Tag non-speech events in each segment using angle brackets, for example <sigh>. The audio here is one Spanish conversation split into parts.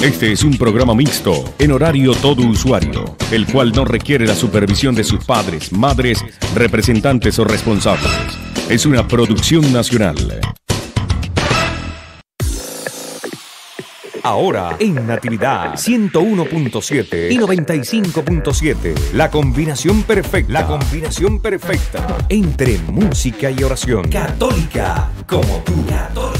Este es un programa mixto, en horario todo usuario, el cual no requiere la supervisión de sus padres, madres, representantes o responsables. Es una producción nacional. Ahora, en Natividad 101.7 y 95.7. La combinación perfecta. La combinación perfecta. Entre música y oración. Católica como tú. Católica.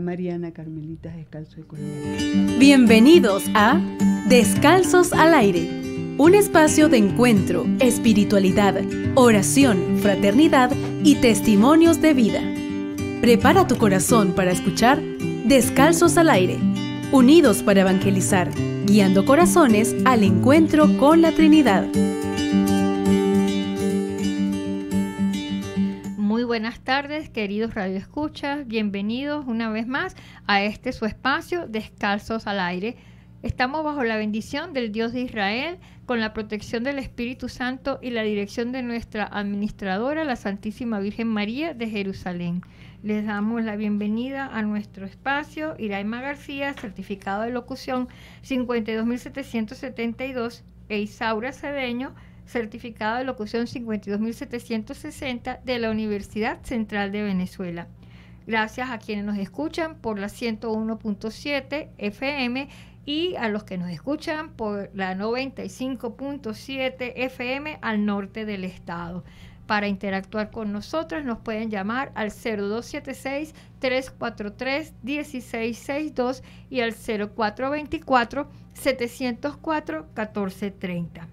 Mariana Carmelita de Bienvenidos a Descalzos al Aire, un espacio de encuentro, espiritualidad, oración, fraternidad y testimonios de vida. Prepara tu corazón para escuchar Descalzos al Aire, unidos para evangelizar, guiando corazones al encuentro con la Trinidad. buenas tardes, queridos radioescuchas. Bienvenidos una vez más a este su espacio, Descalzos al Aire. Estamos bajo la bendición del Dios de Israel, con la protección del Espíritu Santo y la dirección de nuestra administradora, la Santísima Virgen María de Jerusalén. Les damos la bienvenida a nuestro espacio. Iraima García, certificado de locución 52772, e Isaura Cedeño, certificado de locución 52760 de la Universidad Central de Venezuela. Gracias a quienes nos escuchan por la 101.7 FM y a los que nos escuchan por la 95.7 FM al norte del estado. Para interactuar con nosotros nos pueden llamar al 0276-343-1662 y al 0424-704-1430.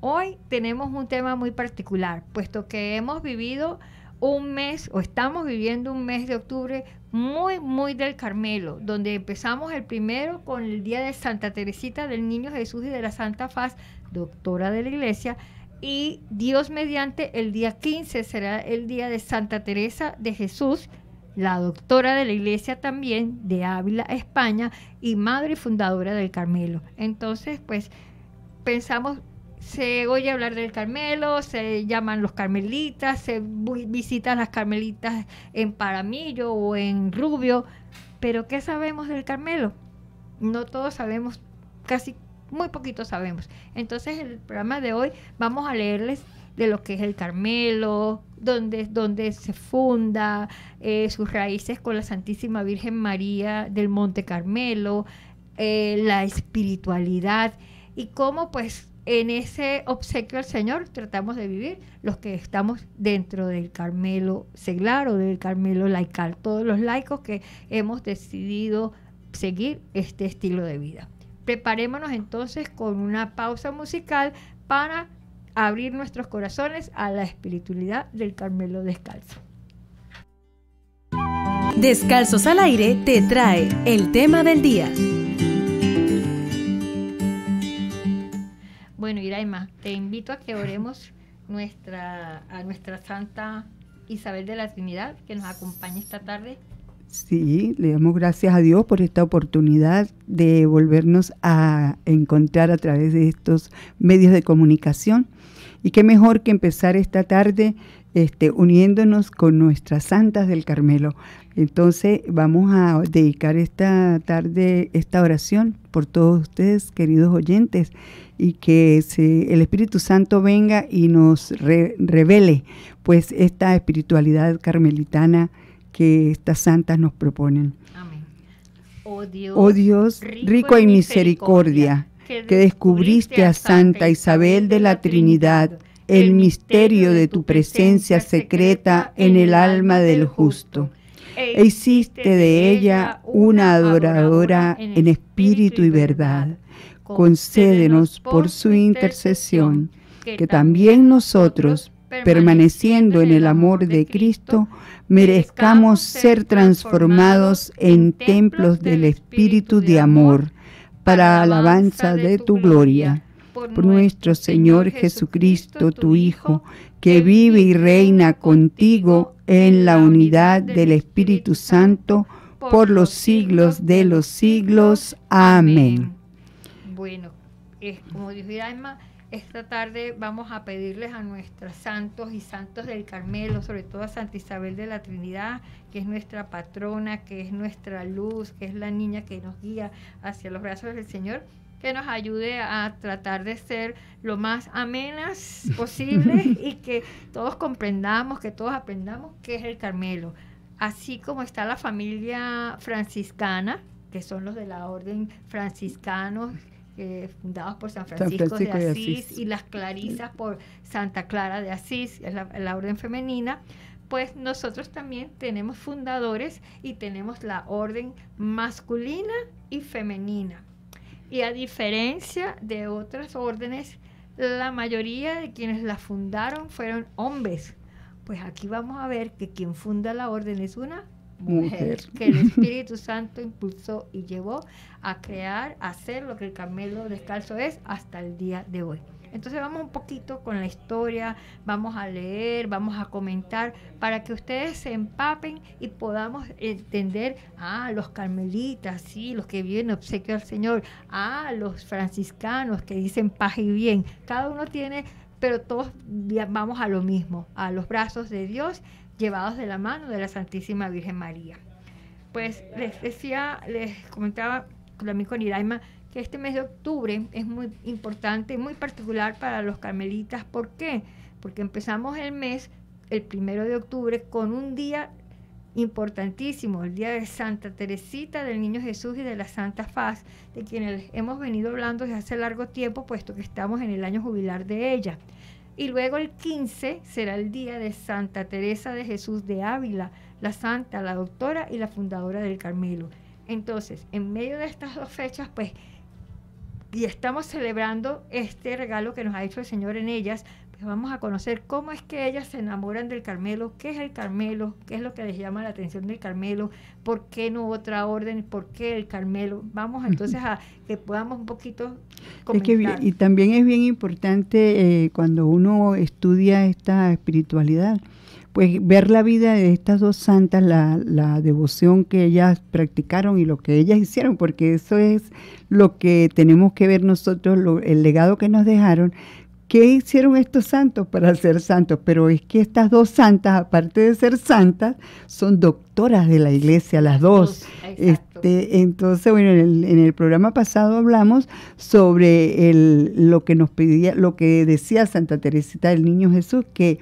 Hoy tenemos un tema muy particular, puesto que hemos vivido un mes o estamos viviendo un mes de octubre muy, muy del Carmelo, donde empezamos el primero con el Día de Santa Teresita del Niño Jesús y de la Santa Faz, doctora de la Iglesia, y Dios mediante el día 15 será el Día de Santa Teresa de Jesús, la doctora de la Iglesia también de Ávila, España, y madre fundadora del Carmelo. Entonces, pues pensamos se oye hablar del Carmelo, se llaman los carmelitas, se visitan las carmelitas en Paramillo o en Rubio, pero ¿qué sabemos del Carmelo? No todos sabemos, casi muy poquito sabemos. Entonces, en el programa de hoy vamos a leerles de lo que es el Carmelo, dónde se funda, eh, sus raíces con la Santísima Virgen María del Monte Carmelo, eh, la espiritualidad y cómo pues en ese obsequio al Señor tratamos de vivir los que estamos dentro del Carmelo seglar o del Carmelo laical, todos los laicos que hemos decidido seguir este estilo de vida. Preparémonos entonces con una pausa musical para abrir nuestros corazones a la espiritualidad del Carmelo descalzo. Descalzos al aire te trae el tema del día. Bueno, Iraima, te invito a que oremos nuestra, a nuestra Santa Isabel de la Trinidad, que nos acompaña esta tarde. Sí, le damos gracias a Dios por esta oportunidad de volvernos a encontrar a través de estos medios de comunicación. Y qué mejor que empezar esta tarde este, uniéndonos con nuestras santas del Carmelo. Entonces vamos a dedicar esta tarde, esta oración por todos ustedes, queridos oyentes, y que el Espíritu Santo venga y nos revele pues esta espiritualidad carmelitana que estas santas nos proponen. Amén. Oh Dios, oh rico, en misericordia, que descubriste a Santa Isabel de la Trinidad el misterio de tu presencia secreta en el alma del justo. E hiciste de ella una adoradora en espíritu y verdad. Concédenos por su intercesión que también nosotros, permaneciendo en el amor de Cristo, merezcamos ser transformados en templos del espíritu de amor para alabanza de tu gloria por nuestro Señor Jesucristo, tu Hijo, que vive y reina contigo en la unidad del Espíritu Santo por los siglos de los siglos. Amén. Bueno, es, como dijo Irma, esta tarde vamos a pedirles a nuestros santos y santos del Carmelo, sobre todo a Santa Isabel de la Trinidad, que es nuestra patrona, que es nuestra luz, que es la niña que nos guía hacia los brazos del Señor, que nos ayude a tratar de ser lo más amenas <laughs> posible y que todos comprendamos, que todos aprendamos qué es el Carmelo. Así como está la familia franciscana, que son los de la orden franciscanos, eh, fundados por San Francisco, de, Asís, y las clarisas por Santa Clara de Asís, es la orden femenina, pues nosotros también tenemos fundadores y tenemos la orden masculina y femenina y a diferencia de otras órdenes, la mayoría de quienes la fundaron fueron hombres. Pues aquí vamos a ver que quien funda la orden es una mujer, que el <laughs> Espíritu Santo impulsó y llevó a crear, a hacer lo que el Carmelo Descalzo es hasta el día de hoy. Entonces vamos un poquito con la historia, vamos a leer, vamos a comentar para que ustedes se empapen y podamos entender, a ah, los carmelitas, sí, los que vienen obsequio al Señor, a ah, los franciscanos que dicen paz y bien. Cada uno tiene, pero todos vamos a lo mismo, a los brazos de Dios llevados de la mano de la Santísima Virgen María. Pues les decía, les comentaba la con Niraima, este mes de octubre es muy importante, y muy particular para los carmelitas. ¿Por qué? Porque empezamos el mes, el primero de octubre, con un día importantísimo, el día de Santa Teresita, del Niño Jesús y de la Santa Faz, de quienes hemos venido hablando desde hace largo tiempo, puesto que estamos en el año jubilar de ella. Y luego el 15 será el día de Santa Teresa de Jesús de Ávila, la santa, la doctora y la fundadora del Carmelo. Entonces, en medio de estas dos fechas, pues y estamos celebrando este regalo que nos ha hecho el Señor en ellas, pues vamos a conocer cómo es que ellas se enamoran del Carmelo, qué es el Carmelo, qué es lo que les llama la atención del Carmelo, por qué no otra orden, por qué el Carmelo. Vamos entonces a que podamos un poquito comentar. que, y también es bien importante eh, cuando uno estudia esta espiritualidad pues ver la vida de estas dos santas, la, devoción que ellas practicaron y lo que ellas hicieron, porque eso es lo que tenemos que ver nosotros, el legado que nos dejaron. ¿Qué hicieron estos santos para ser santos? Pero es que estas dos santas, aparte de ser santas, son doctoras de la iglesia, las dos. Este, entonces, bueno, en el, programa pasado hablamos sobre lo que nos pedía, lo que decía Santa Teresita del Niño Jesús, que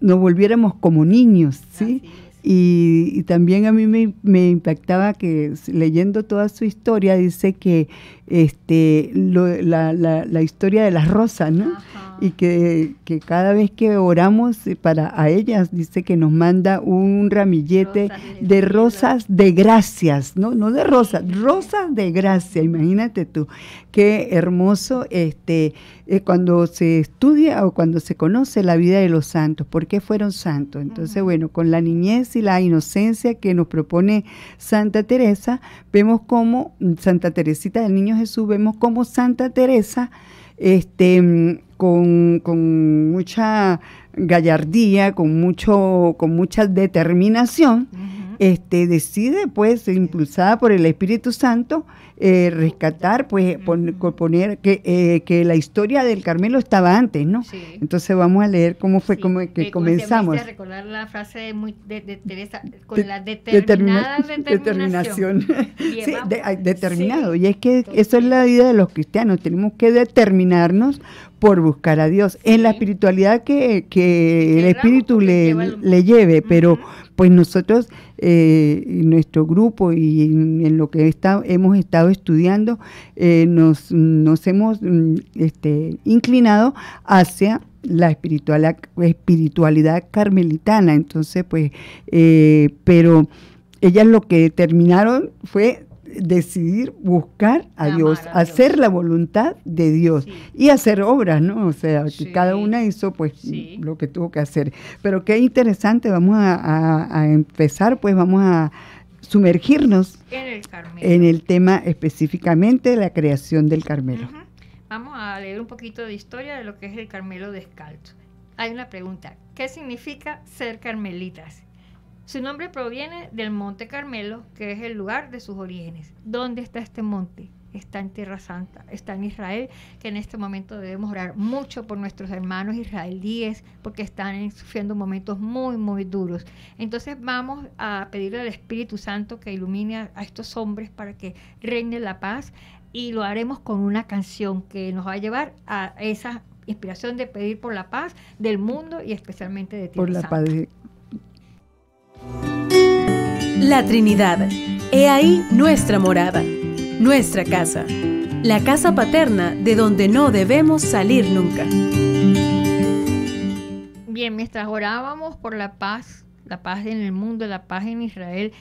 nos volviéramos como niños, ¿sí? Y, también a mí me impactaba que leyendo toda su historia dice que este, la, historia de las rosas, ¿no? Y que, cada vez que oramos eh, para a ellas, dice que nos manda un ramillete de rosas de gracias, ¿no? No de rosas, rosas de gracia, imagínate tú. Qué hermoso este, eh, cuando se estudia o cuando se conoce la vida de los santos, por qué fueron santos. Entonces, bueno, con la niñez y la inocencia que nos propone Santa Teresa, vemos cómo mm, Santa Teresita del Niño Jesús, vemos como Santa Teresa, este, con, mucha gallardía, con, mucho, con mucha determinación, este, decide, pues, impulsada por el Espíritu Santo, eh, rescatar, pues, eh, poner que, eh, que, la historia del Carmelo estaba antes, ¿no? Sí. Entonces vamos a leer cómo fue como que comenzamos. A este? recordar la frase de, Teresa, con la determinada <laughs> determinación. sí, determinado. Y es que eso es la vida de los cristianos, tenemos que determinarnos por buscar a Dios, en la espiritualidad que, el Espíritu le, lleve, pero pues nosotros, eh, nuestro grupo y en, lo que está, hemos estado estudiando, eh, nos, hemos mm, este, inclinado hacia la espiritualidad, carmelitana. Entonces, pues, eh, pero ellas lo que terminaron fue decidir buscar a Dios, hacer la voluntad de Dios y hacer obras, ¿no? O sea, que cada una hizo pues lo que tuvo que hacer. Pero qué interesante, vamos a, empezar, pues vamos a sumergirnos en el, tema específicamente de la creación del Carmelo. Vamos a leer un poquito de historia de lo que es el Carmelo descalzo. Hay una pregunta, ¿qué significa ser carmelitas? Su nombre proviene del Monte Carmelo, que es el lugar de sus orígenes. ¿Dónde está este monte? Está en Tierra Santa, está en Israel, que en este momento debemos orar mucho por nuestros hermanos israelíes, porque están sufriendo momentos muy, muy duros. Entonces vamos a pedirle al Espíritu Santo que ilumine a estos hombres para que reine la paz y lo haremos con una canción que nos va a llevar a esa inspiración de pedir por la paz del mundo y especialmente de Tierra por la Santa. Paz la Trinidad. He ahí nuestra morada, nuestra casa, la casa paterna de donde no debemos salir nunca. Bien, mientras orábamos por la paz, la paz en el mundo, la paz en Israel,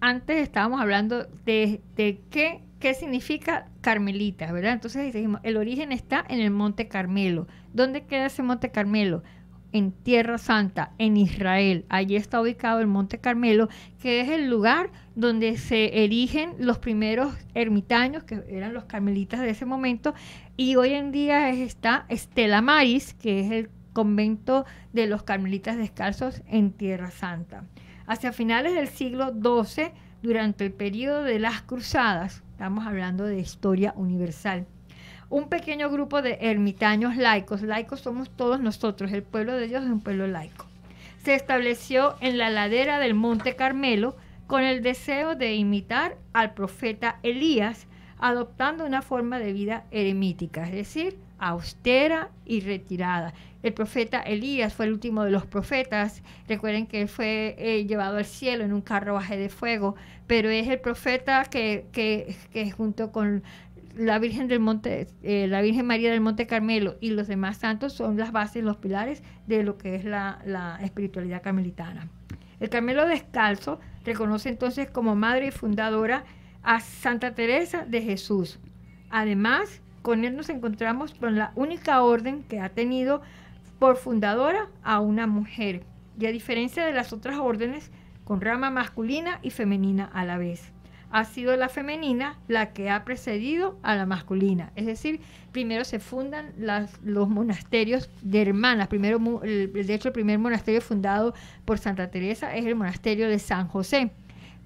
antes estábamos hablando de, qué, qué significa Carmelita, ¿verdad? Entonces dijimos, el origen está en el Monte Carmelo. ¿Dónde queda ese Monte Carmelo? en Tierra Santa, en Israel. Allí está ubicado el Monte Carmelo, que es el lugar donde se erigen los primeros ermitaños, que eran los carmelitas de ese momento, y hoy en día está Estela Maris, que es el convento de los carmelitas descalzos en Tierra Santa. Hacia finales del siglo XII, durante el periodo de las cruzadas, estamos hablando de historia universal, un pequeño grupo de ermitaños laicos. Laicos somos todos nosotros, el pueblo de Dios es un pueblo laico. Se estableció en la ladera del Monte Carmelo con el deseo de imitar al profeta Elías, adoptando una forma de vida eremítica, es decir, austera y retirada. El profeta Elías fue el último de los profetas. Recuerden que fue eh, llevado al cielo en un carruaje de fuego, pero es el profeta que, que junto con la Virgen del eh, la Virgen María del Monte Carmelo y los demás santos son las bases, los pilares de lo que es la, la espiritualidad carmelitana. El Carmelo Descalzo reconoce entonces como madre y fundadora a Santa Teresa de Jesús. Además, con él nos encontramos con la única orden que ha tenido por fundadora a una mujer, y a diferencia de las otras órdenes, con rama masculina y femenina a la vez ha sido la femenina la que ha precedido a la masculina. Es decir, primero se fundan los monasterios de hermanas. Primero, de hecho, el primer monasterio fundado por Santa Teresa es el monasterio de San José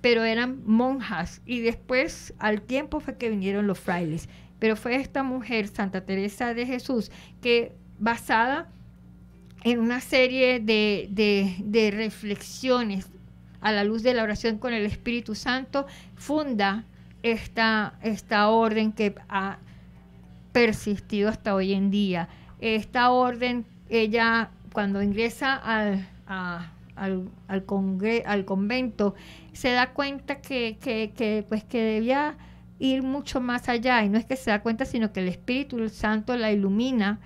pero eran monjas y después al tiempo fue que vinieron los frailes. Pero fue esta mujer, Santa Teresa de Jesús, que basada en una serie de reflexiones a la luz de la oración con el Espíritu Santo, funda esta, esta orden que ha persistido hasta hoy en día. Esta orden, ella cuando ingresa al, al, al, convento, se da cuenta que, pues que debía ir mucho más allá. Y no es que se da cuenta, sino que el Espíritu Santo la ilumina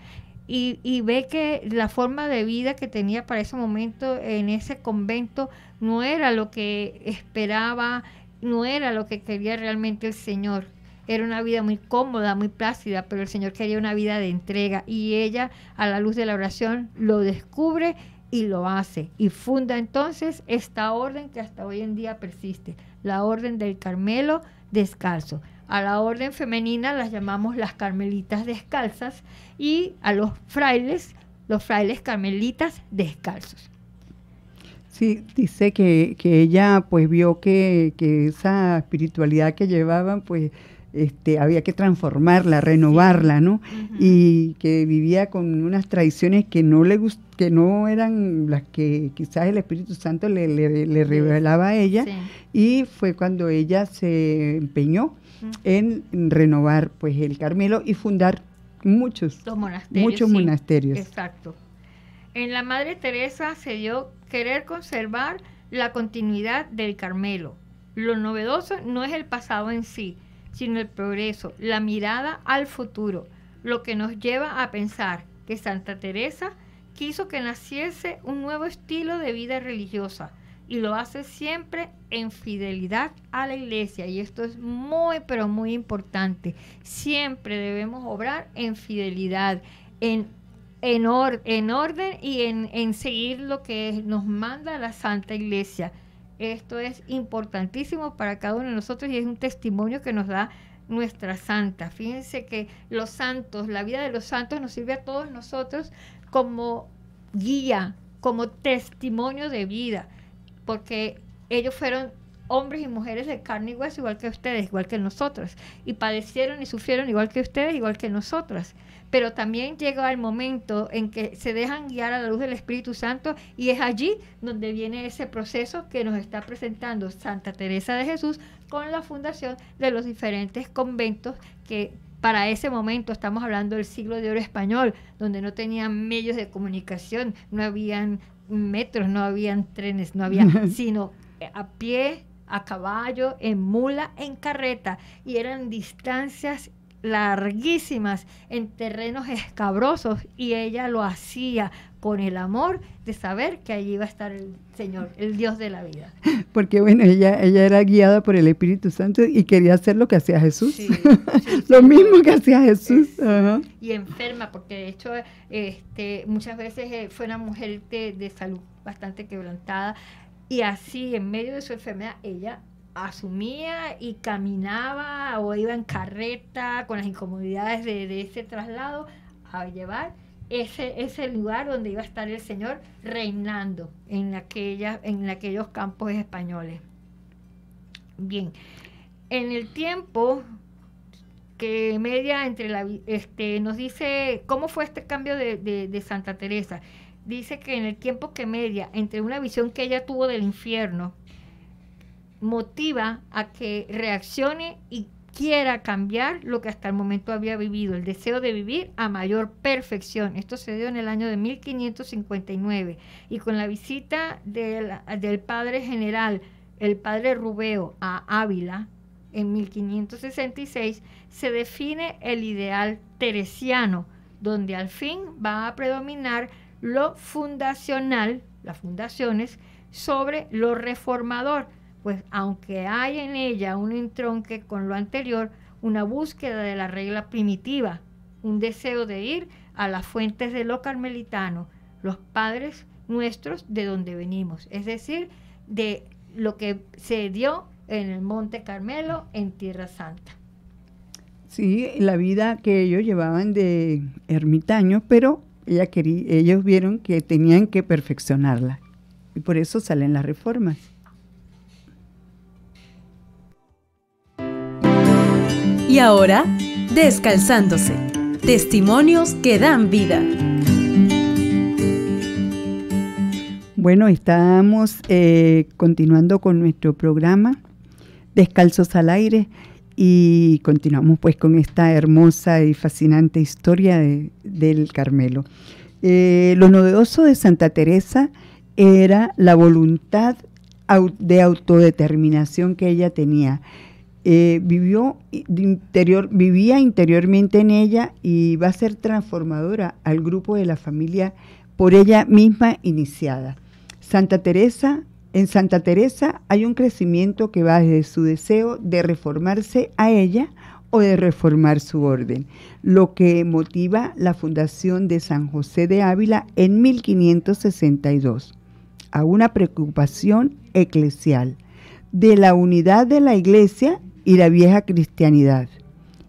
y, y ve que la forma de vida que tenía para ese momento en ese convento no era lo que esperaba, no era lo que quería realmente el Señor. Era una vida muy cómoda, muy plácida, pero el Señor quería una vida de entrega y ella a la luz de la oración lo descubre y lo hace y funda entonces esta orden que hasta hoy en día persiste, la orden del Carmelo descalzo. A la orden femenina las llamamos las carmelitas descalzas y a los frailes, los frailes carmelitas descalzos. Sí, dice que, ella pues vio que, que, esa espiritualidad que llevaban pues este, había que transformarla, renovarla, ¿no? Y que vivía con unas tradiciones que no le gust que no eran las que quizás el Espíritu Santo le, revelaba a ella. Y fue cuando ella se empeñó en renovar pues el Carmelo y fundar muchos, muchos monasterios. Exacto. En la Madre Teresa se dio querer conservar la continuidad del Carmelo. Lo novedoso no es el pasado en sí, sino el progreso, la mirada al futuro, lo que nos lleva a pensar que Santa Teresa quiso que naciese un nuevo estilo de vida religiosa y lo hace siempre en fidelidad a la iglesia. Y esto es muy, pero muy importante. Siempre debemos obrar en fidelidad, en en, en orden y en, seguir lo que nos manda la Santa Iglesia. Esto es importantísimo para cada uno de nosotros y es un testimonio que nos da nuestra santa. Fíjense que los santos, la vida de los santos nos sirve a todos nosotros como guía, como testimonio de vida, porque ellos fueron hombres y mujeres de carne y hueso igual que ustedes, igual que nosotros, y padecieron y sufrieron igual que ustedes, igual que nosotras pero también llega el momento en que se dejan guiar a la luz del Espíritu Santo y es allí donde viene ese proceso que nos está presentando Santa Teresa de Jesús con la fundación de los diferentes conventos que para ese momento, estamos hablando del siglo de oro español, donde no tenían medios de comunicación, no habían metros, no habían trenes, no había, <laughs> sino a pie, a caballo, en mula, en carreta, y eran distancias larguísimas en terrenos escabrosos y ella lo hacía con el amor de saber que allí iba a estar el Señor, el Dios de la vida. Porque bueno, ella, ella era guiada por el Espíritu Santo y quería hacer lo que hacía Jesús. <laughs> lo mismo que hacía Jesús. Y enferma, porque de hecho este, muchas veces eh, fue una mujer de, de salud bastante quebrantada y así en medio de su enfermedad ella asumía y caminaba o iba en carreta con las incomodidades de, ese traslado a llevar ese, lugar donde iba a estar el Señor reinando en, aquella, en aquellos campos españoles. Bien, en el tiempo que media entre la... Este, nos dice cómo fue este cambio de Santa Teresa. Dice que en el tiempo que media entre una visión que ella tuvo del infierno motiva a que reaccione y quiera cambiar lo que hasta el momento había vivido, el deseo de vivir a mayor perfección. Esto se dio en el año de 1559 y con la visita del, padre general, el padre Rubeo, a Ávila en 1566, se define el ideal teresiano, donde al fin va a predominar lo fundacional, las fundaciones, sobre lo reformador pues aunque hay en ella un entronque con lo anterior, una búsqueda de la regla primitiva, un deseo de ir a las fuentes de lo carmelitano, los padres nuestros de donde venimos, es decir, de lo que se dio en el Monte Carmelo, en Tierra Santa. Sí, la vida que ellos llevaban de ermitaños, pero ellos vieron que tenían que perfeccionarla y por eso salen las reformas. Y ahora, descalzándose. Testimonios que dan vida. Bueno, estamos eh, continuando con nuestro programa Descalzos al Aire y continuamos pues con esta hermosa y fascinante historia del Carmelo. Eh, lo novedoso de Santa Teresa era la voluntad de autodeterminación que ella tenía. Eh, interior, vivía interiormente en ella y va a ser transformadora al grupo de la familia por ella misma iniciada. Santa Teresa, en Santa Teresa hay un crecimiento que va desde su deseo de reformarse a ella o de reformar su orden, lo que motiva la fundación de San José de Ávila en 1562 a una preocupación eclesial de la unidad de la iglesia y la vieja cristianidad.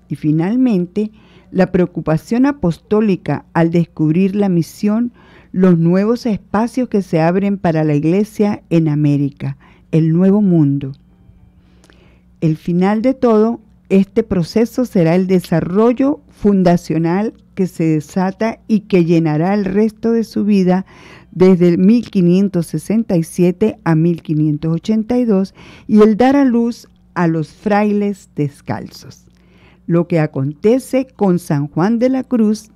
Y finalmente, la preocupación apostólica al descubrir la misión, los nuevos espacios que se abren para la iglesia en América, el nuevo mundo. El final de todo, este proceso será el desarrollo fundacional que se desata y que llenará el resto de su vida desde 1567 a 1582 y el dar a luz a los frailes descalzos, lo que acontece con San Juan de la Cruz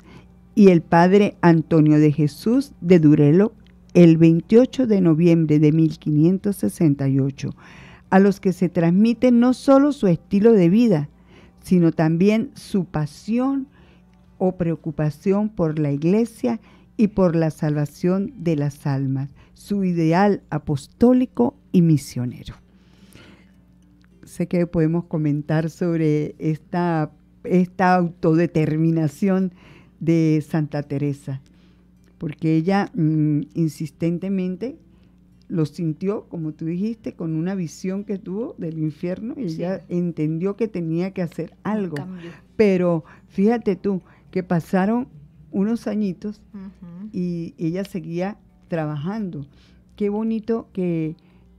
y el padre Antonio de Jesús de Durelo el 28 de noviembre de 1568, a los que se transmite no solo su estilo de vida, sino también su pasión o preocupación por la iglesia y por la salvación de las almas, su ideal apostólico y misionero sé que podemos comentar sobre esta, esta autodeterminación de Santa Teresa, porque ella mm, insistentemente lo sintió, como tú dijiste, con una visión que tuvo del infierno y ella entendió que tenía que hacer algo. Pero fíjate tú, que pasaron unos añitos y ella seguía trabajando. Qué bonito que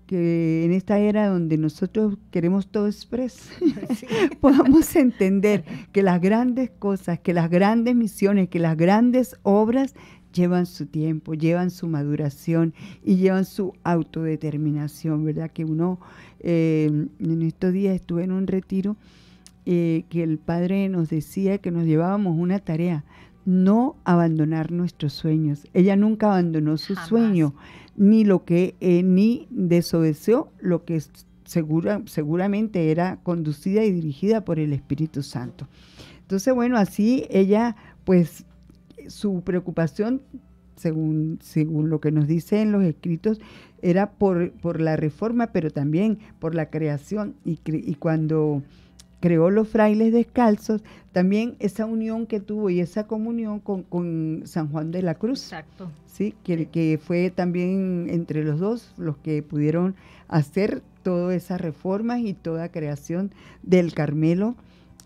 que en esta era donde nosotros queremos todo express, <laughs> <laughs> podamos entender que las grandes cosas, que las grandes misiones, que las grandes obras llevan su tiempo, llevan su maduración y llevan su autodeterminación, ¿verdad? Que uno, em, en estos días estuve en un retiro eh, que el padre nos decía que nos llevábamos una tarea, no abandonar nuestros sueños. Ella nunca abandonó su sueño ni lo que eh, ni desobedeció lo que seguramente era conducida y dirigida por el Espíritu Santo. Entonces, bueno, así ella, pues su preocupación, según, según lo que nos dicen los escritos, era por, por la reforma, pero también por la creación. y cuando creó los frailes descalzos, también esa unión que tuvo y esa comunión con, San Juan de la Cruz. Exacto. Sí, que, que fue también entre los dos los que pudieron hacer todas esas reformas y toda creación del Carmelo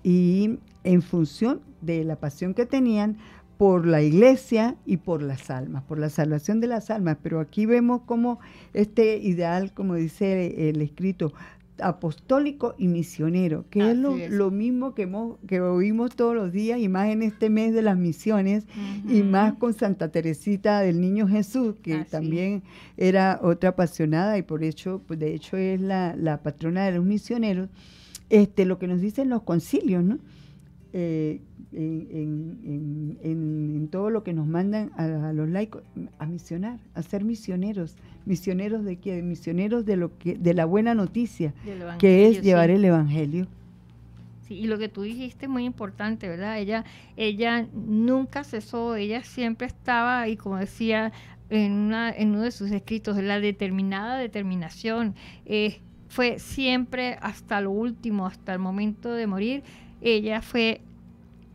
y en función de la pasión que tenían por la iglesia y por las almas, por la salvación de las almas. Pero aquí vemos cómo este ideal, como dice el, el escrito, apostólico y misionero, que es lo, mismo que, hemos, que oímos todos los días y más en este mes de las misiones y más con Santa Teresita del Niño Jesús, que también era otra apasionada y por hecho, pues, de hecho es la, patrona de los misioneros, este, lo que nos dicen los concilios, ¿no? Eh, en, en, en, todo lo que nos mandan a, los laicos, a misionar, a ser misioneros. ¿Misioneros de qué? Misioneros de, lo que, de la buena noticia, que es llevar el Evangelio. Sí, y lo que tú dijiste es muy importante, ¿verdad? Ella, ella nunca cesó, ella siempre estaba, y como decía en, una, en uno de sus escritos, la determinada determinación, eh, fue siempre hasta lo último, hasta el momento de morir, ella fue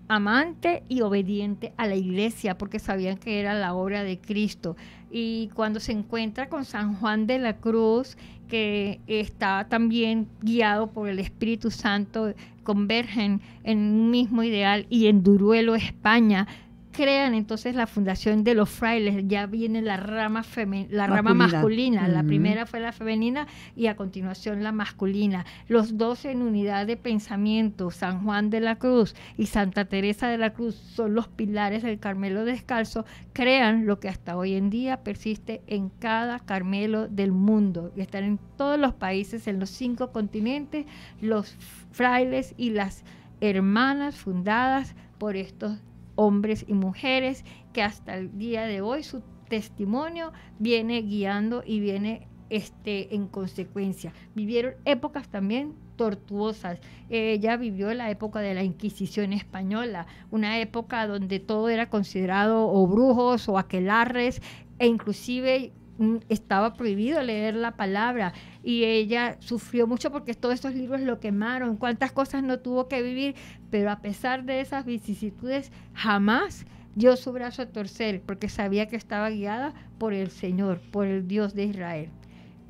amante y obediente a la iglesia porque sabían que era la obra de Cristo. Y cuando se encuentra con San Juan de la Cruz, que está también guiado por el Espíritu Santo, convergen en un mismo ideal y en Duruelo, España, crean entonces la fundación de los frailes, ya viene la rama, femen la masculina. rama masculina, la primera fue la femenina y a continuación la masculina, los dos en unidad de pensamiento, San Juan de la Cruz y Santa Teresa de la Cruz son los pilares del Carmelo Descalzo, crean lo que hasta hoy en día persiste en cada Carmelo del mundo y están en todos los países, en los cinco continentes, los frailes y las hermanas fundadas por estos hombres y mujeres que hasta el día de hoy su testimonio viene guiando y viene este, en consecuencia. Vivieron épocas también tortuosas. Ella vivió la época de la Inquisición española, una época donde todo era considerado o brujos o aquelarres e inclusive Mm, estaba prohibido leer la palabra y ella sufrió mucho porque todos esos libros lo quemaron, cuántas cosas no tuvo que vivir, pero a pesar de esas vicisitudes jamás dio su brazo a torcer porque sabía que estaba guiada por el Señor, por el Dios de Israel.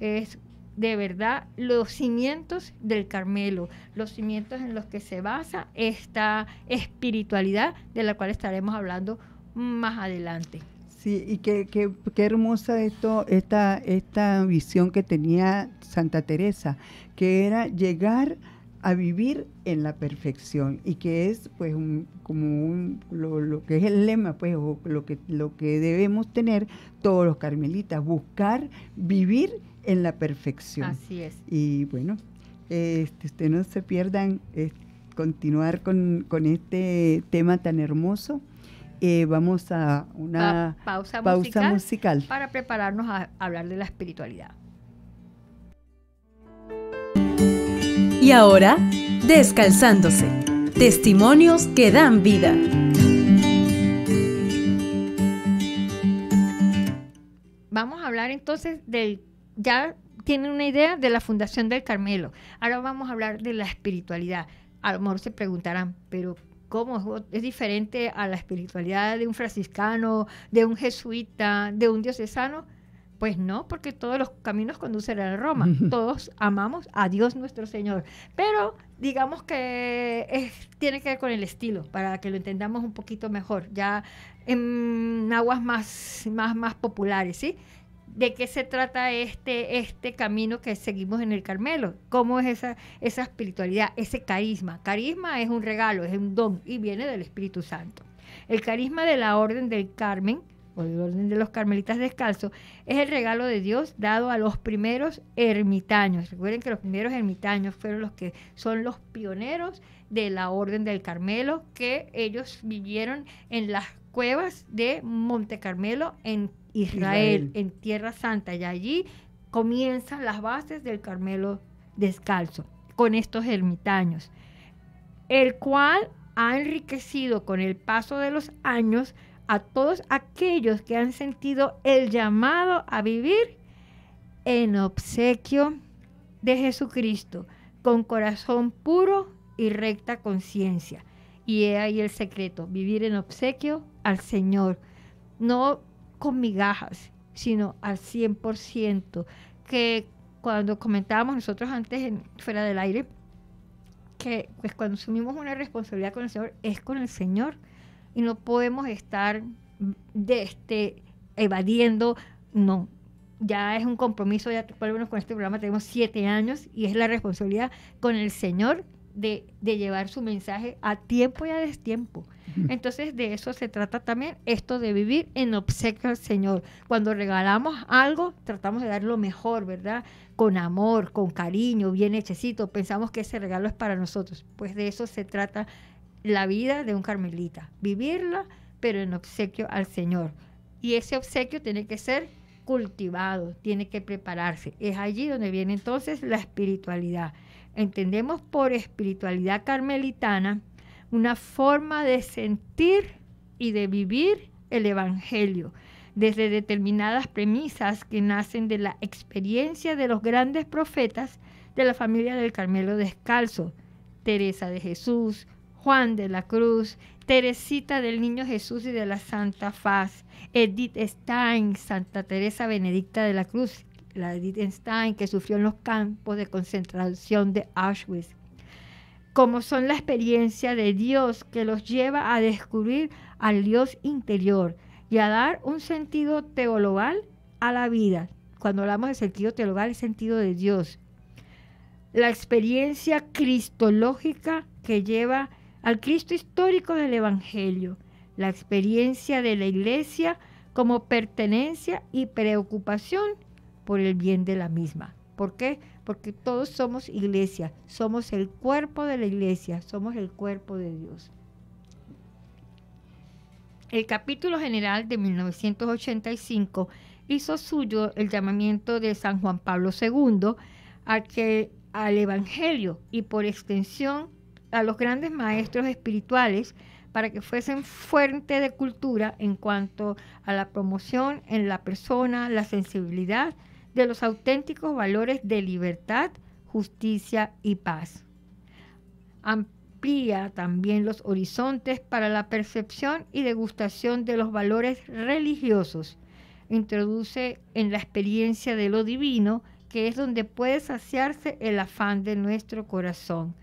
Es de verdad los cimientos del Carmelo, los cimientos en los que se basa esta espiritualidad de la cual estaremos hablando más adelante. Sí, y qué, qué, hermosa esto, esta, esta visión que tenía Santa Teresa, que era llegar a vivir en la perfección y que es pues como lo, lo, que es el lema pues lo que lo que debemos tener todos los carmelitas buscar vivir en la perfección así es y bueno este, no se pierdan continuar con, con este tema tan hermoso eh, vamos a una pausa, musical, para prepararnos a hablar de la espiritualidad. Y ahora, descalzándose, testimonios que dan vida. Vamos a hablar entonces del, ya tienen una idea de la Fundación del Carmelo. Ahora vamos a hablar de la espiritualidad. A lo mejor se preguntarán, pero cómo es, diferente a la espiritualidad de un franciscano, de un jesuita, de un diocesano. Pues no, porque todos los caminos conducen a Roma. <laughs> Todos amamos a Dios nuestro Señor. Pero digamos que tiene que ver con el estilo, para que lo entendamos un poquito mejor, ya en aguas más, más, más populares, ¿sí? de qué se trata este, este camino que seguimos en el Carmelo, cómo es esa, esa espiritualidad, ese carisma. Carisma es un regalo, es un don y viene del Espíritu Santo. El carisma de la Orden del Carmen o la Orden de los Carmelitas Descalzos es el regalo de Dios dado a los primeros ermitaños. Recuerden que los primeros ermitaños fueron los que son los pioneros de la Orden del Carmelo, que ellos vivieron en las cuevas de Monte Carmelo en Israel, en Tierra Santa y allí comienzan las bases del Carmelo descalzo con estos ermitaños, el cual ha enriquecido con el paso de los años a todos aquellos que han sentido el llamado a vivir en obsequio de Jesucristo, con corazón puro y recta conciencia. Y ahí el secreto, vivir en obsequio al Señor, no con migajas, sino al 100%. Que cuando comentábamos nosotros antes en, fuera del aire, que pues cuando asumimos una responsabilidad con el Señor es con el Señor y no podemos estar de este evadiendo, no. Ya es un compromiso, ya por con este programa tenemos siete años y es la responsabilidad con el Señor de, llevar su mensaje a tiempo y a destiempo. Entonces de eso se trata también esto de vivir en obsequio al Señor. Cuando regalamos algo, tratamos de dar lo mejor, ¿verdad? Con amor, con cariño, bien hechecito. Pensamos que ese regalo es para nosotros. Pues de eso se trata la vida de un carmelita. Vivirla, pero en obsequio al Señor. Y ese obsequio tiene que ser cultivado, tiene que prepararse. Es allí donde viene entonces la espiritualidad entendemos por espiritualidad carmelitana una forma de sentir y de vivir el Evangelio desde determinadas premisas que nacen de la experiencia de los grandes profetas de la familia del Carmelo Descalzo, Teresa de Jesús, Juan de la Cruz, Teresita del Niño Jesús y de la Santa Faz, Edith Stein, Santa Teresa Benedicta de la Cruz, la Wittgenstein, que sufrió en los campos de concentración de Auschwitz, como son la experiencia de Dios que los lleva a descubrir al Dios interior y a dar un sentido teologal a la vida. Cuando hablamos de sentido teologal, el sentido de Dios. La experiencia cristológica que lleva al Cristo histórico del Evangelio. La experiencia de la iglesia como pertenencia y preocupación por el bien de la misma. ¿Por qué? Porque todos somos iglesia, somos el cuerpo de la iglesia, somos el cuerpo de Dios. El capítulo general de 1985 hizo suyo el llamamiento de San Juan Pablo II a que, al Evangelio y por extensión a los grandes maestros espirituales para que fuesen fuente de cultura en cuanto a la promoción en la persona, la sensibilidad, de los auténticos valores de libertad, justicia y paz. Amplía también los horizontes para la percepción y degustación de los valores religiosos. Introduce en la experiencia de lo divino, que es donde puede saciarse el afán de nuestro corazón.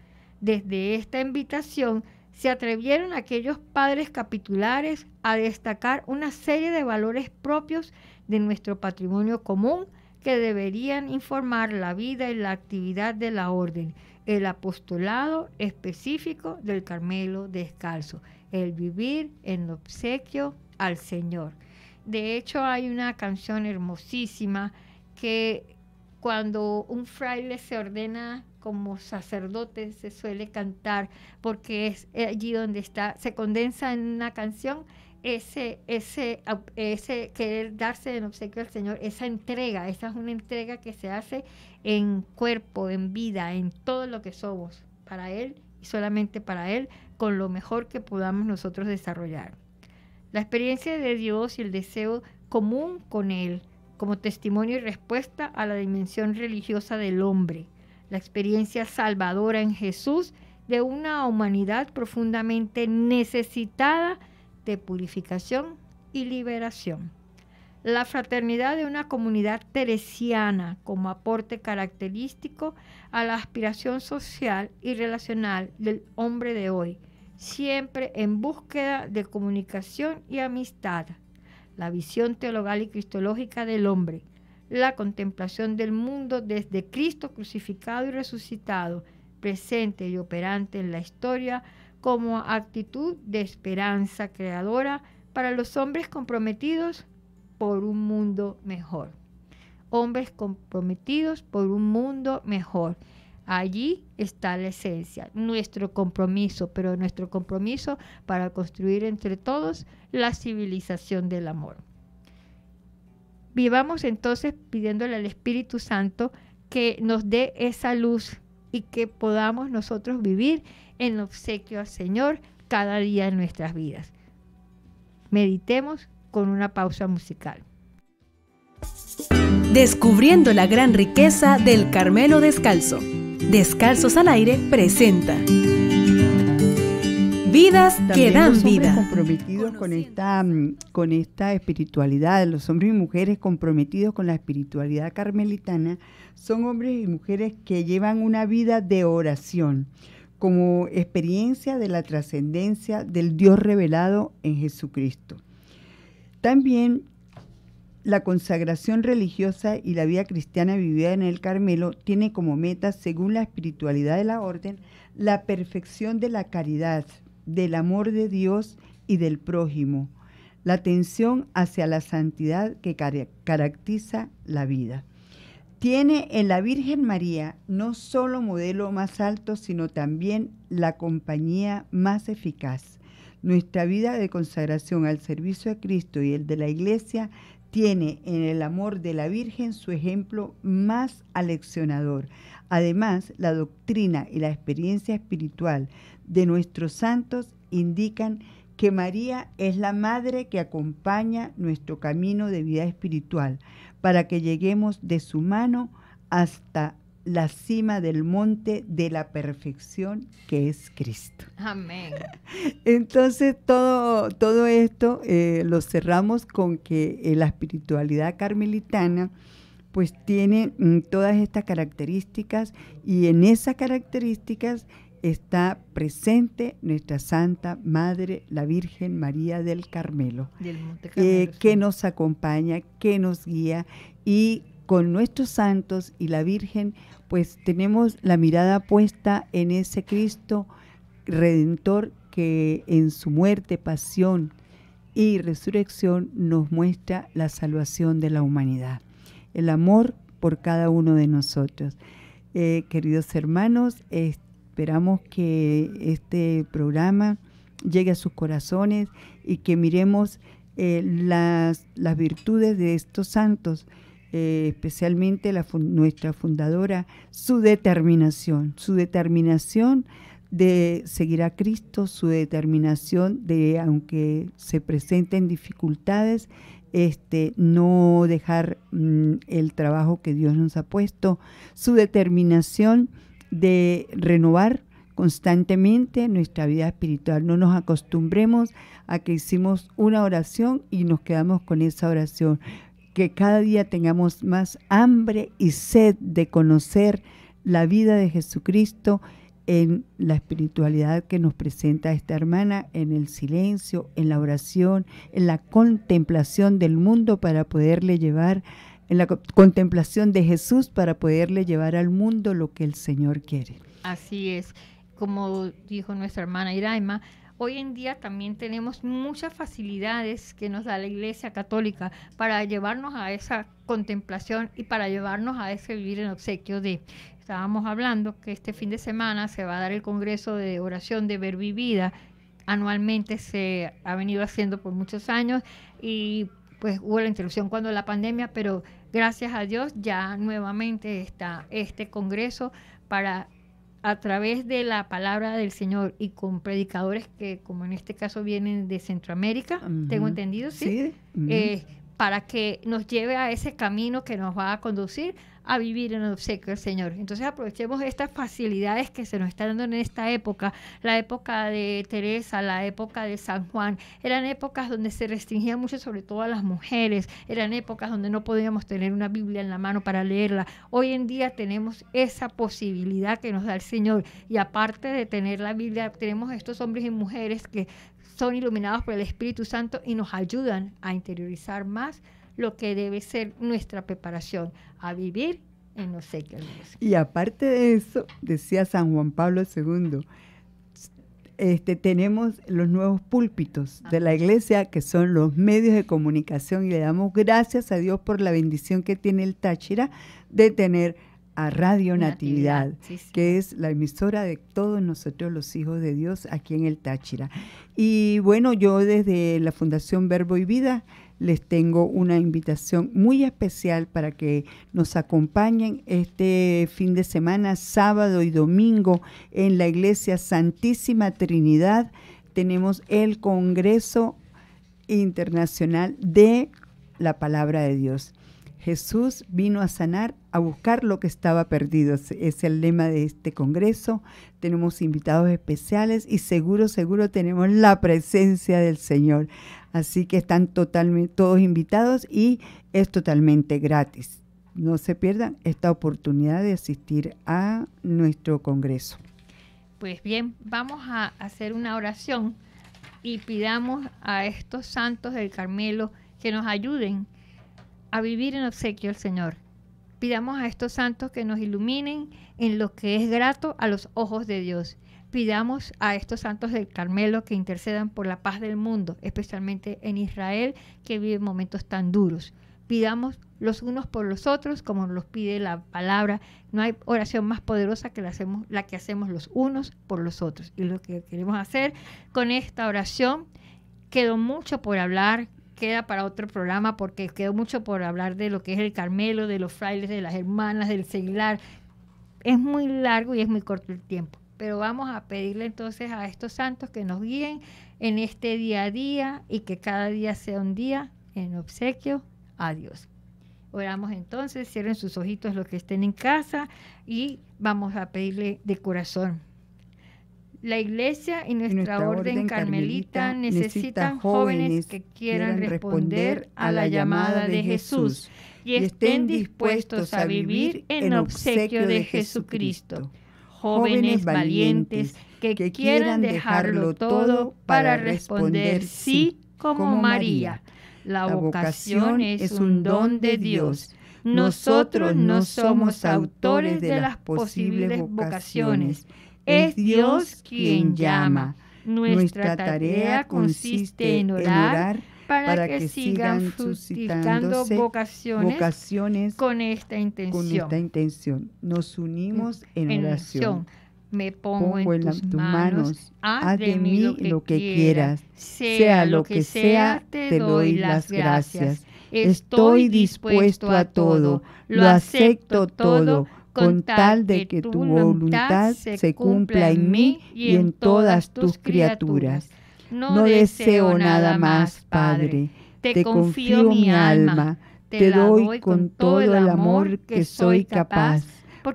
Desde esta invitación se atrevieron aquellos padres capitulares a destacar una serie de valores propios de nuestro patrimonio común que deberían informar la vida y la actividad de la orden, el apostolado específico del Carmelo descalzo, el vivir en obsequio al Señor. De hecho, hay una canción hermosísima que cuando un fraile se ordena como sacerdote se suele cantar porque es allí donde está, se condensa en una canción ese, ese, ese querer darse en obsequio al Señor, esa entrega, esa es una entrega que se hace en cuerpo, en vida, en todo lo que somos, para Él y solamente para Él, con lo mejor que podamos nosotros desarrollar. La experiencia de Dios y el deseo común con Él, como testimonio y respuesta a la dimensión religiosa del hombre, la experiencia salvadora en Jesús de una humanidad profundamente necesitada de purificación y liberación. La fraternidad de una comunidad teresiana como aporte característico a la aspiración social y relacional del hombre de hoy, siempre en búsqueda de comunicación y amistad. La visión teologal y cristológica del hombre, la contemplación del mundo desde Cristo crucificado y resucitado, presente y operante en la historia como actitud de esperanza creadora para los hombres comprometidos por un mundo mejor. Hombres comprometidos por un mundo mejor. Allí está la esencia, nuestro compromiso, pero nuestro compromiso para construir entre todos la civilización del amor. Vivamos entonces pidiéndole al Espíritu Santo que nos dé esa luz y que podamos nosotros vivir en obsequio al Señor cada día en nuestras vidas. Meditemos con una pausa musical. Descubriendo la gran riqueza del Carmelo Descalzo. Descalzos al aire presenta. Vidas que dan los vida. Comprometidos con esta, mm, con esta espiritualidad, los hombres y mujeres comprometidos con la espiritualidad carmelitana son hombres y mujeres que llevan una vida de oración como experiencia de la trascendencia del Dios revelado en Jesucristo. También la consagración religiosa y la vida cristiana vivida en el Carmelo tiene como meta, según la espiritualidad de la orden, la perfección de la caridad, del amor de Dios y del prójimo, la atención hacia la santidad que caracteriza la vida tiene en la Virgen María no solo modelo más alto, sino también la compañía más eficaz. Nuestra vida de consagración al servicio de Cristo y el de la Iglesia tiene en el amor de la Virgen su ejemplo más aleccionador. Además, la doctrina y la experiencia espiritual de nuestros santos indican que María es la madre que acompaña nuestro camino de vida espiritual para que lleguemos de su mano hasta la cima del monte de la perfección que es Cristo. Amén. <laughs> Entonces todo, todo esto eh, lo cerramos con que eh, la espiritualidad carmelitana pues tiene mm, todas estas características y en esas características está presente nuestra Santa Madre, la Virgen María del Carmelo, eh, que nos acompaña, que nos guía y con nuestros santos y la Virgen, pues tenemos la mirada puesta en ese Cristo Redentor que en su muerte, pasión y resurrección nos muestra la salvación de la humanidad, el amor por cada uno de nosotros. Eh, queridos hermanos, este, esperamos que este programa llegue a sus corazones y que miremos eh, las, virtudes de estos santos, eh, especialmente la, nuestra fundadora, su determinación, su determinación de seguir a Cristo, su determinación de, aunque se presenten dificultades, este, no dejar mm, el trabajo que Dios nos ha puesto, su determinación de renovar constantemente nuestra vida espiritual. No nos acostumbremos a que hicimos una oración y nos quedamos con esa oración. Que cada día tengamos más hambre y sed de conocer la vida de Jesucristo en la espiritualidad que nos presenta esta hermana, en el silencio, en la oración, en la contemplación del mundo para poderle llevar a en la contemplación de Jesús para poderle llevar al mundo lo que el Señor quiere. Así es, como dijo nuestra hermana Iraima, hoy en día también tenemos muchas facilidades que nos da la Iglesia Católica para llevarnos a esa contemplación y para llevarnos a ese vivir en obsequio de. Estábamos hablando que este fin de semana se va a dar el Congreso de Oración de Ver Vivida. Anualmente se ha venido haciendo por muchos años y pues hubo la interrupción cuando la pandemia, pero Gracias a Dios ya nuevamente está este Congreso para a través de la palabra del Señor y con predicadores que, como en este caso, vienen de Centroamérica, tengo entendido, sí, eh, para que nos lleve a ese camino que nos va a conducir a vivir en el obsequio del Señor. Entonces aprovechemos estas facilidades que se nos están dando en esta época, la época de Teresa, la época de San Juan, eran épocas donde se restringía mucho sobre todo a las mujeres, eran épocas donde no podíamos tener una Biblia en la mano para leerla. Hoy en día tenemos esa posibilidad que nos da el Señor y aparte de tener la Biblia, tenemos estos hombres y mujeres que son iluminados por el Espíritu Santo y nos ayudan a interiorizar más lo que debe ser nuestra preparación a vivir en los séculos. Y aparte de eso, decía San Juan Pablo II, este, tenemos los nuevos púlpitos de la iglesia, que son los medios de comunicación, y le damos gracias a Dios por la bendición que tiene el Táchira de tener a Radio Natividad, que es la emisora de todos nosotros los hijos de Dios aquí en el Táchira. Y bueno, yo desde la Fundación Verbo y Vida les tengo una invitación muy especial para que nos acompañen este fin de semana, sábado y domingo, en la Iglesia Santísima Trinidad. Tenemos el Congreso Internacional de la Palabra de Dios. Jesús vino a sanar, a buscar lo que estaba perdido. Es el lema de este Congreso. Tenemos invitados especiales y seguro, seguro tenemos la presencia del Señor. Así que están totalmente todos invitados y es totalmente gratis. No se pierdan esta oportunidad de asistir a nuestro Congreso. Pues bien, vamos a hacer una oración y pidamos a estos santos del Carmelo que nos ayuden a vivir en obsequio al Señor. Pidamos a estos santos que nos iluminen en lo que es grato a los ojos de Dios. Pidamos a estos santos del Carmelo que intercedan por la paz del mundo, especialmente en Israel, que vive momentos tan duros. Pidamos los unos por los otros, como nos pide la palabra. No hay oración más poderosa que la, hacemos, la que hacemos los unos por los otros. Y lo que queremos hacer con esta oración, quedó mucho por hablar, queda para otro programa porque quedó mucho por hablar de lo que es el Carmelo, de los frailes, de las hermanas, del seglar. Es muy largo y es muy corto el tiempo. Pero vamos a pedirle entonces a estos santos que nos guíen en este día a día y que cada día sea un día en obsequio a Dios. Oramos entonces, cierren sus ojitos los que estén en casa y vamos a pedirle de corazón la Iglesia y nuestra, Orden Carmelita necesitan jóvenes que quieran responder a la llamada de Jesús y estén dispuestos a vivir en obsequio de Jesucristo. Jóvenes valientes que quieran dejarlo todo para responder sí como María. La vocación es un don de Dios. Nosotros no somos autores de las posibles vocaciones es Dios quien llama. Nuestra tarea consiste en orar para que, sigan suscitando vocaciones, con, esta intención. Nos unimos mm, en, oración. Me pongo, en, tus, manos, haz de mí lo que, quieras, sea lo que sea, te doy las gracias. Estoy dispuesto a todo, lo acepto todo con tal de que tu voluntad se cumpla en mí y en todas tus criaturas. No deseo nada más, Padre. Te confío mi alma. Te doy con todo el amor que soy capaz,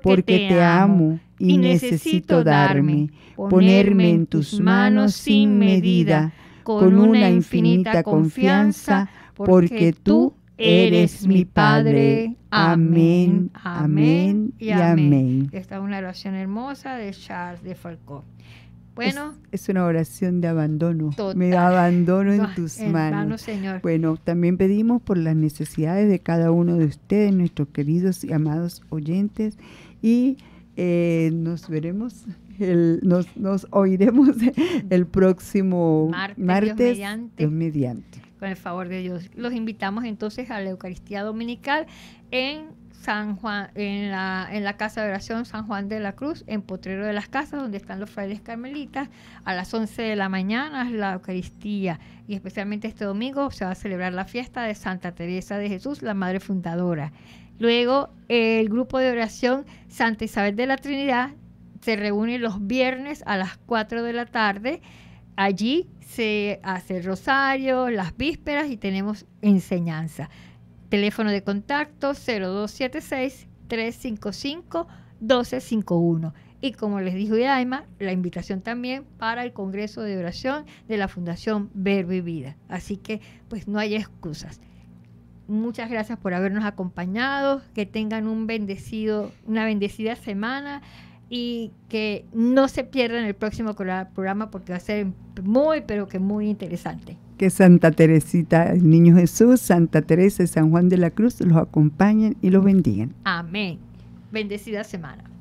porque te amo y necesito darme, ponerme en tus manos sin medida, con una infinita confianza, porque tú eres mi Padre. Amén, amén y amén. Esta es una oración hermosa de Charles de Falcó. Bueno, es, una oración de abandono. Me abandono en <laughs> tus manos. Señor. Bueno, también pedimos por las necesidades de cada uno de ustedes, nuestros queridos y amados oyentes, y eh, nos veremos, nos, oiremos <laughs> el próximo martes, mediante con el favor de Dios. Los invitamos entonces a la Eucaristía Dominical en San Juan, en la, en la Casa de Oración San Juan de la Cruz, en Potrero de las Casas, donde están los frailes carmelitas, a las 11 de la mañana la Eucaristía. Y especialmente este domingo se va a celebrar la fiesta de Santa Teresa de Jesús, la Madre Fundadora. Luego, el grupo de oración Santa Isabel de la Trinidad se reúne los viernes a las 4 de la tarde allí se hace el rosario, las vísperas y tenemos enseñanza. Teléfono de contacto 0276-355-1251. Y como les dijo Idaima la invitación también para el Congreso de Oración de la Fundación Ver y Vida. Así que pues no hay excusas. Muchas gracias por habernos acompañado. Que tengan un bendecido, una bendecida semana y que no se pierdan el próximo programa porque va a ser muy, pero que muy interesante. Que Santa Teresita, el Niño Jesús, Santa Teresa y San Juan de la Cruz los acompañen y los bendigan. Amén. Bendecida semana.